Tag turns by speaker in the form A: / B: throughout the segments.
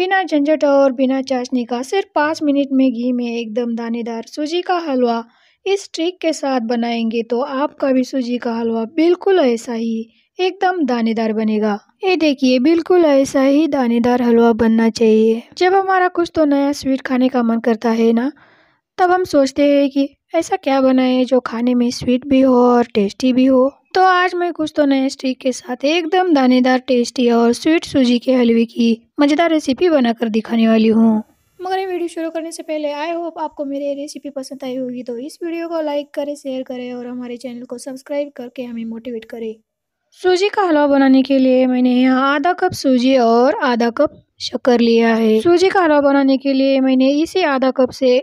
A: बिना झंझट और बिना चाशनी का सिर्फ पाँच मिनट में घी में एकदम दानेदार सूजी का हलवा इस ट्रिक के साथ बनाएंगे तो आपका भी सूजी का हलवा बिल्कुल ऐसा ही एकदम दानेदार बनेगा ये देखिए बिल्कुल ऐसा ही दानेदार हलवा बनना चाहिए जब हमारा कुछ तो नया स्वीट खाने का मन करता है ना तब हम सोचते हैं कि ऐसा क्या बनाए जो खाने में स्वीट भी हो और टेस्टी भी हो तो आज मैं कुछ तो नए स्टिक के साथ एकदम दानेदार टेस्टी और स्वीट सूजी के हलवे की मज़ेदार रेसिपी बनाकर दिखाने वाली हूँ मगर ये वीडियो शुरू करने से पहले आई होप आपको मेरी रेसिपी पसंद आई होगी तो इस वीडियो को लाइक करें शेयर करें और हमारे चैनल को सब्सक्राइब करके हमें मोटिवेट करें सूजी का हलवा बनाने के लिए मैंने यहाँ आधा कप सूजी और आधा कप शक्कर लिया है सूजी का हलवा बनाने के लिए मैंने इसी आधा कप से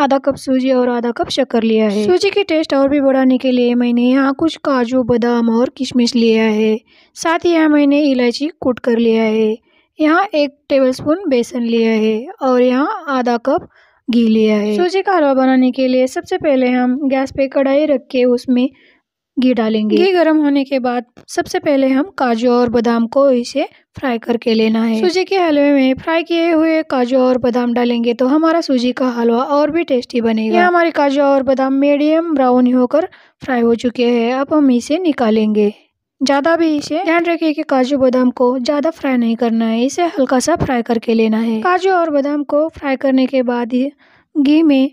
A: आधा कप सूजी और आधा कप शक्कर लिया है सूजी के टेस्ट और भी बढ़ाने के लिए मैंने यहाँ कुछ काजू बादाम और किशमिश लिया है साथ ही यहाँ मैंने इलायची कूट कर लिया है यहाँ एक टेबलस्पून बेसन लिया है और यहाँ आधा कप घी लिया है सूजी का हलवा बनाने के लिए सबसे पहले हम गैस पे कढ़ाई रख के उसमें घी डालेंगे घी गर्म होने के बाद सबसे पहले हम काजू और बादाम को इसे फ्राई करके लेना है सूजी के हलवे में फ्राई किए हुए काजू और बादाम डालेंगे तो हमारा सूजी का हलवा और भी टेस्टी बनेगा यह हमारे काजू और बादाम मीडियम ब्राउन होकर फ्राई हो चुके हैं अब हम इसे निकालेंगे ज़्यादा भी इसे ध्यान रखिए कि काजू बादाम को ज़्यादा फ्राई नहीं करना है इसे हल्का सा फ्राई करके लेना है काजू और बादाम को फ्राई करने के बाद ही घी में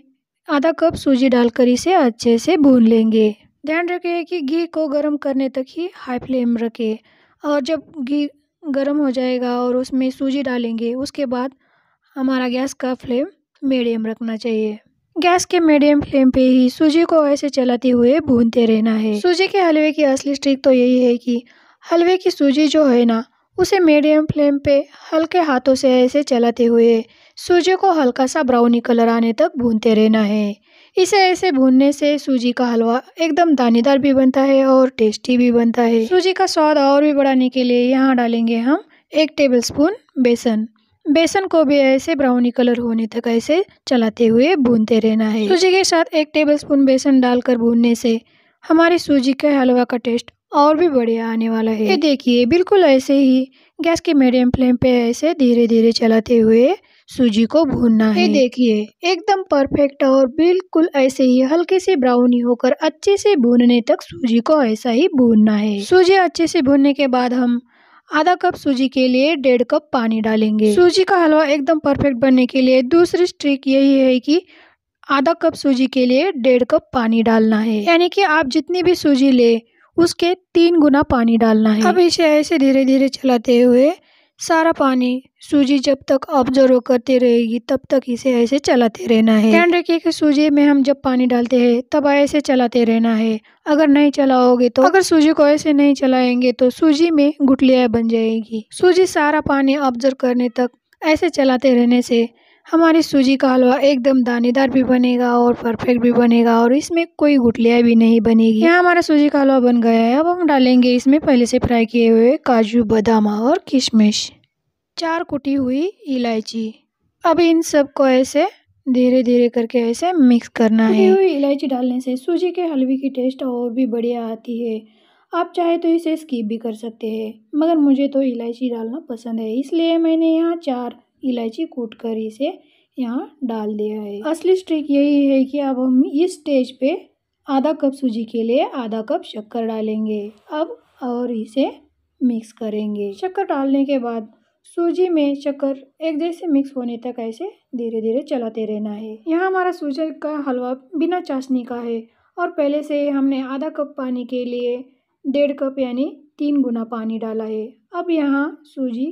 A: आधा कप सूजी डालकर इसे अच्छे से भून लेंगे ध्यान रखें कि घी को गर्म करने तक ही हाई फ्लेम रखें और जब घी गर्म हो जाएगा और उसमें सूजी डालेंगे उसके बाद हमारा गैस का फ्लेम मीडियम रखना चाहिए गैस के मीडियम फ्लेम पे ही सूजी को ऐसे चलाते हुए भूनते रहना है सूजी के हलवे की असली ट्रिक तो यही है कि हलवे की सूजी जो है ना उसे मीडियम फ्लेम पे हल्के हाथों से ऐसे चलाते हुए सूजी को हल्का सा ब्राउनी कलर आने तक भूनते रहना है इसे ऐसे भूनने से सूजी का हलवा एकदम दानेदार भी बनता है और टेस्टी भी बनता है सूजी का स्वाद और भी बढ़ाने के लिए यहाँ डालेंगे हम एक टेबल स्पून बेसन बेसन को भी ऐसे ब्राउनी कलर होने तक ऐसे चलाते हुए भूनते रहना है सूजी के साथ एक टेबल स्पून बेसन डालकर भूनने से हमारी सूजी के हलवा का टेस्ट और भी बढ़िया आने वाला है ये देखिए बिल्कुल ऐसे ही गैस के मीडियम फ्लेम पे ऐसे धीरे धीरे चलाते हुए सूजी को भूनना है देखिए एकदम परफेक्ट और बिल्कुल ऐसे ही हल्के से ब्राउनी होकर अच्छे से भूनने तक सूजी को ऐसा ही भूनना है सूजी अच्छे से भूनने के बाद हम आधा कप सूजी के लिए डेढ़ कप पानी डालेंगे सूजी का हलवा एकदम परफेक्ट बनने के लिए दूसरी ट्रिक यही है कि आधा कप सूजी के लिए डेढ़ कप पानी डालना है यानी कि आप जितनी भी सूजी ले उसके तीन गुना पानी डालना है अब इसे ऐसे धीरे धीरे चलाते हुए सारा पानी सूजी जब तक ऑब्जर्व करते रहेगी तब तक इसे ऐसे चलाते रहना है ध्यान रखिए कि सूजी में हम जब पानी डालते हैं तब ऐसे चलाते रहना है अगर नहीं चलाओगे तो अगर सूजी को ऐसे नहीं चलाएंगे तो सूजी में गुटलियाँ बन जाएगी सूजी सारा पानी ऑब्जर्व करने तक ऐसे चलाते रहने से हमारी सूजी का हलवा एकदम दानेदार भी बनेगा और परफेक्ट भी बनेगा और इसमें कोई गुटलियाँ भी नहीं बनेगी यहाँ हमारा सूजी का हलवा बन गया है अब हम डालेंगे इसमें पहले से फ्राई किए हुए काजू बादाम और किशमिश चार कुटी हुई इलायची अब इन सब को ऐसे धीरे धीरे करके ऐसे मिक्स करना है हुई इलायची डालने से सूजी के हलवे की टेस्ट और भी बढ़िया आती है आप चाहे तो इसे स्कीप भी कर सकते हैं मगर मुझे तो इलायची डालना पसंद है इसलिए मैंने यहाँ चार इलायची कूट कर इसे यहाँ डाल दिया है असली ट्रिक यही है कि अब हम इस स्टेज पे आधा कप सूजी के लिए आधा कप शक्कर डालेंगे अब और इसे मिक्स करेंगे शक्कर डालने के बाद सूजी में शक्कर एक जैसे मिक्स होने तक ऐसे धीरे धीरे चलाते रहना है यहाँ हमारा सूजी का हलवा बिना चाशनी का है और पहले से हमने आधा कप पानी के लिए डेढ़ कप यानी तीन गुना पानी डाला है अब यहाँ सूजी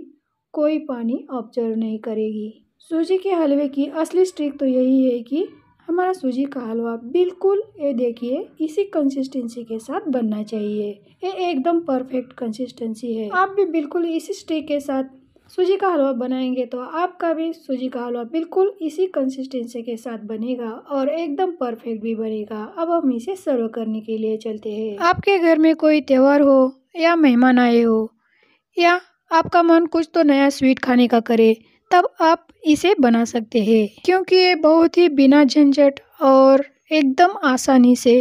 A: कोई पानी ऑब्जर्व नहीं करेगी सूजी के हलवे की असली स्ट्रिक तो यही है कि हमारा सूजी का हलवा बिल्कुल ये देखिए इसी कंसिस्टेंसी के साथ बनना चाहिए ये एकदम परफेक्ट कंसिस्टेंसी है आप भी बिल्कुल इसी स्ट्रिक के साथ सूजी का हलवा बनाएंगे तो आपका भी सूजी का हलवा बिल्कुल इसी कंसिस्टेंसी के साथ बनेगा और एकदम परफेक्ट भी बनेगा अब हम इसे सर्व करने के लिए चलते हैं आपके घर में कोई त्यौहार हो या मेहमान आए हो या आपका मन कुछ तो नया स्वीट खाने का करे तब आप इसे बना सकते हैं क्योंकि ये बहुत ही बिना झंझट और एकदम आसानी से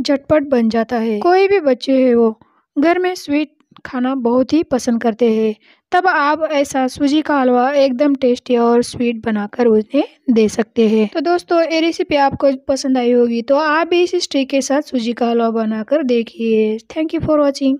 A: झटपट बन जाता है कोई भी बच्चे है वो घर में स्वीट खाना बहुत ही पसंद करते हैं तब आप ऐसा सूजी का हलवा एकदम टेस्टी और स्वीट बनाकर उन्हें दे सकते हैं तो दोस्तों ये रेसिपी आपको पसंद आई होगी तो आप भी इस ट्रिक के साथ सूजी का हलवा बनाकर देखिए थैंक यू फॉर वॉचिंग